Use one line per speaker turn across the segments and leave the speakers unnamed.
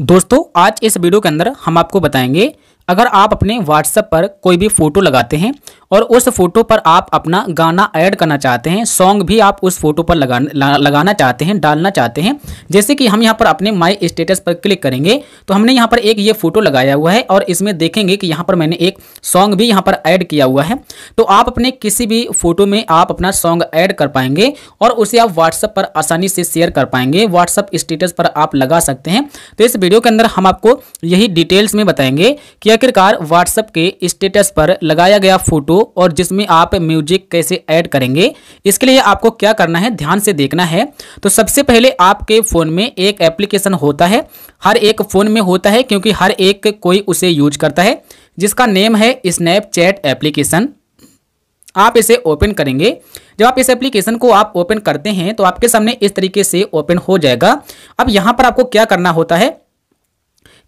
दोस्तों आज इस वीडियो के अंदर हम आपको बताएंगे अगर आप अपने व्हाट्सएप पर कोई भी फ़ोटो लगाते हैं और उस फोटो पर आप अपना गाना ऐड करना चाहते हैं सॉन्ग भी आप उस फोटो पर लगा लगाना चाहते हैं डालना चाहते हैं जैसे कि हम यहाँ पर अपने माई स्टेटस पर क्लिक करेंगे तो हमने यहाँ पर एक ये फोटो लगाया हुआ है और इसमें देखेंगे कि यहाँ पर मैंने एक सॉन्ग भी यहाँ पर ऐड किया हुआ है तो आप अपने किसी भी फोटो में आप अपना सॉन्ग ऐड कर पाएंगे और उसे आप व्हाट्सएप पर आसानी से शेयर कर पाएंगे व्हाट्सअप स्टेटस पर आप लगा सकते हैं तो इस वीडियो के अंदर हम आपको यही डिटेल्स में बताएंगे कि आखिरकार व्हाट्सएप के स्टेटस पर लगाया गया फोटो और जिसमें आप म्यूजिक कैसे ऐड करेंगे इसके लिए आपको क्या करना है ध्यान से देखना है तो सबसे पहले आपके फ़ोन में एक एप्लीकेशन होता है हर एक फ़ोन में होता है क्योंकि हर एक कोई उसे यूज करता है जिसका नेम है स्नैपचैट एप्लीकेशन आप इसे ओपन करेंगे जब आप इस एप्लीकेशन को आप ओपन करते हैं तो आपके सामने इस तरीके से ओपन हो जाएगा अब यहाँ पर आपको क्या करना होता है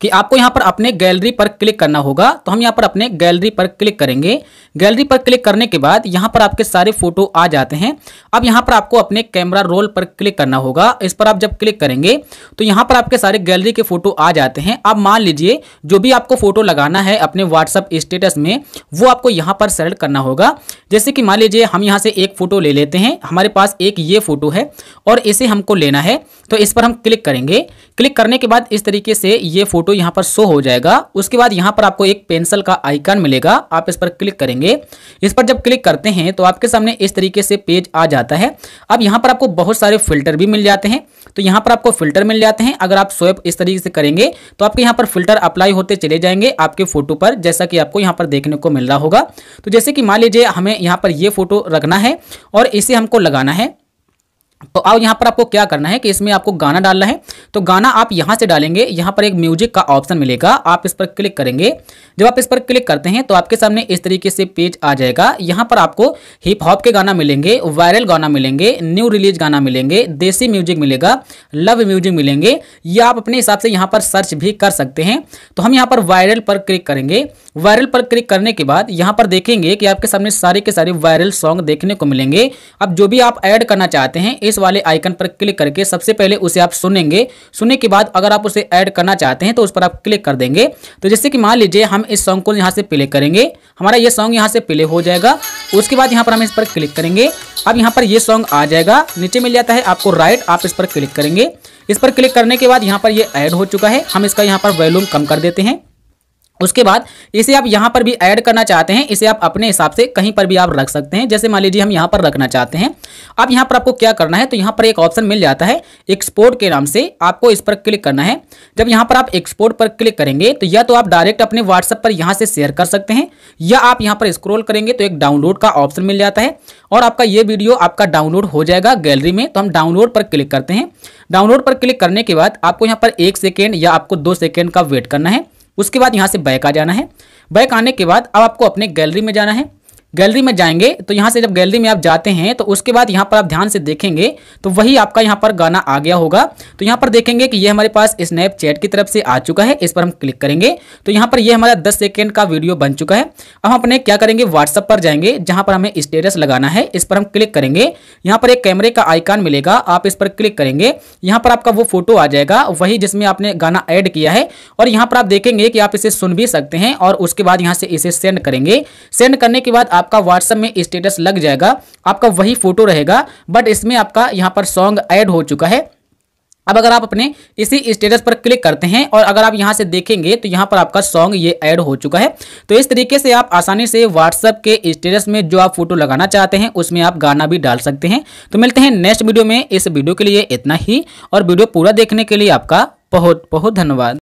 कि आपको यहाँ पर अपने गैलरी पर क्लिक करना होगा तो हम यहाँ पर अपने गैलरी पर क्लिक करेंगे गैलरी पर क्लिक करने के बाद यहाँ पर आपके सारे फोटो आ जाते हैं अब यहाँ पर आपको अपने कैमरा रोल पर क्लिक करना होगा इस पर आप जब क्लिक करेंगे तो यहाँ पर आपके सारे गैलरी के फोटो आ जाते हैं अब मान लीजिए जो भी आपको फोटो लगाना है अपने व्हाट्सअप स्टेटस में वो आपको यहाँ पर सेलेक्ट करना होगा जैसे कि मान लीजिए हम यहाँ से एक फोटो ले लेते हैं हमारे पास एक ये फोटो है और इसे हमको लेना है तो इस पर हम क्लिक करेंगे क्लिक करने के बाद इस तरीके से ये फोटो यहाँ पर शो हो जाएगा उसके बाद यहाँ पर आपको एक पेंसिल का आइकन मिलेगा आप इस पर क्लिक करेंगे इस पर जब क्लिक करते हैं तो आपके सामने इस तरीके से पेज आ जाता है अब यहाँ पर आपको बहुत सारे फिल्टर भी मिल जाते हैं तो यहाँ पर आपको फिल्टर मिल जाते हैं अगर आप स्वैप इस तरीके से करेंगे तो आपके यहाँ पर फिल्टर अप्लाई होते चले जाएंगे आपके फोटो पर जैसा कि आपको यहाँ पर देखने को मिल रहा होगा तो जैसे कि मान लीजिए हमें यहाँ पर ये फोटो रखना है और इसे हमको लगाना है तो अब यहाँ पर आपको क्या करना है कि इसमें आपको गाना डालना है तो गाना आप यहाँ से डालेंगे यहाँ पर एक म्यूजिक का ऑप्शन मिलेगा आप इस पर क्लिक करेंगे जब आप इस पर क्लिक करते हैं तो आपके सामने इस तरीके से पेज आ जाएगा यहाँ पर आपको हिप हॉप के गाना मिलेंगे वायरल गाना मिलेंगे न्यू रिलीज गाना मिलेंगे देसी म्यूजिक मिलेगा लव म्यूजिक मिलेंगे या आप अपने हिसाब से यहाँ पर सर्च भी कर सकते हैं तो हम यहाँ पर वायरल पर क्लिक करेंगे वायरल पर क्लिक करने के बाद यहाँ पर देखेंगे कि आपके सामने सारे के सारे वायरल सॉन्ग देखने को मिलेंगे अब जो भी आप ऐड करना चाहते हैं इस वाले आइकन पर क्लिक करके सबसे पहले उसे आप सुनेंगे सुनने के बाद अगर आप उसे ऐड करना चाहते हैं तो उस पर आप क्लिक कर देंगे तो जैसे कि मान लीजिए हम इस सॉन्ग को यहाँ से प्ले करेंगे हमारा ये सॉन्ग यहाँ से प्ले हो जाएगा उसके बाद यहाँ पर हम इस पर क्लिक करेंगे अब यहाँ पर ये सॉन्ग आ जाएगा नीचे मिल जाता है आपको राइट आप इस पर क्लिक करेंगे इस पर क्लिक करने के बाद यहाँ पर ये ऐड हो चुका है हम इसका यहाँ पर वॉल्यूम कम कर देते हैं उसके बाद इसे आप यहाँ पर भी ऐड करना चाहते हैं इसे आप अपने हिसाब से कहीं पर भी आप रख सकते हैं जैसे मान लीजिए हम यहाँ पर रखना चाहते हैं अब यहाँ पर आपको क्या करना है तो यहाँ पर एक ऑप्शन मिल जाता है एक्सपोर्ट के नाम से आपको इस पर क्लिक करना है जब यहाँ पर आप एक्सपोर्ट पर क्लिक करेंगे तो या तो आप डायरेक्ट अपने व्हाट्सएप पर यहाँ से शेयर कर सकते हैं या आप यहाँ पर स्क्रोल करेंगे तो एक डाउनलोड का ऑप्शन मिल जाता है और आपका ये वीडियो आपका डाउनलोड हो जाएगा गैलरी में तो हम डाउनलोड पर क्लिक करते हैं डाउनलोड पर क्लिक करने के बाद आपको यहाँ पर एक सेकेंड या आपको दो सेकेंड का वेट करना है उसके बाद यहाँ से बैक आ जाना है बैक आने के बाद अब आपको अपने गैलरी में जाना है गैलरी में जाएंगे तो यहाँ से जब गैलरी में आप जाते हैं तो उसके बाद यहाँ पर आप ध्यान से देखेंगे तो वही आपका यहाँ पर गाना आ गया होगा तो यहाँ पर देखेंगे कि ये हमारे पास स्नैपचैट की तरफ से आ चुका है इस पर हम क्लिक करेंगे तो यहाँ पर ये हमारा दस सेकेंड का वीडियो बन चुका है अब हम अपने क्या करेंगे व्हाट्सअप पर जाएंगे जहाँ पर हमें स्टेटस लगाना है इस पर हम क्लिक करेंगे यहाँ पर एक कैमरे का आइकान मिलेगा आप इस पर क्लिक करेंगे यहाँ पर आपका वो फोटो आ जाएगा वही जिसमें आपने गाना ऐड किया है और यहाँ पर आप देखेंगे कि आप इसे सुन भी सकते हैं और उसके बाद यहाँ से इसे सेंड करेंगे सेंड करने के बाद आपका व्हाट्सअप में स्टेटस लग जाएगा आपका वही फोटो रहेगा बट इसमें आपका यहाँ पर सॉन्ग ऐड हो चुका है अब अगर आप अपने इसी स्टेटस पर क्लिक करते हैं और अगर आप यहां से देखेंगे तो यहां पर आपका सॉन्ग ये ऐड हो चुका है तो इस तरीके से आप आसानी से व्हाट्सएप के स्टेटस में जो आप फोटो लगाना चाहते हैं उसमें आप गाना भी डाल सकते हैं तो मिलते हैं नेक्स्ट वीडियो में इस वीडियो के लिए इतना ही और वीडियो पूरा देखने के लिए आपका बहुत बहुत धन्यवाद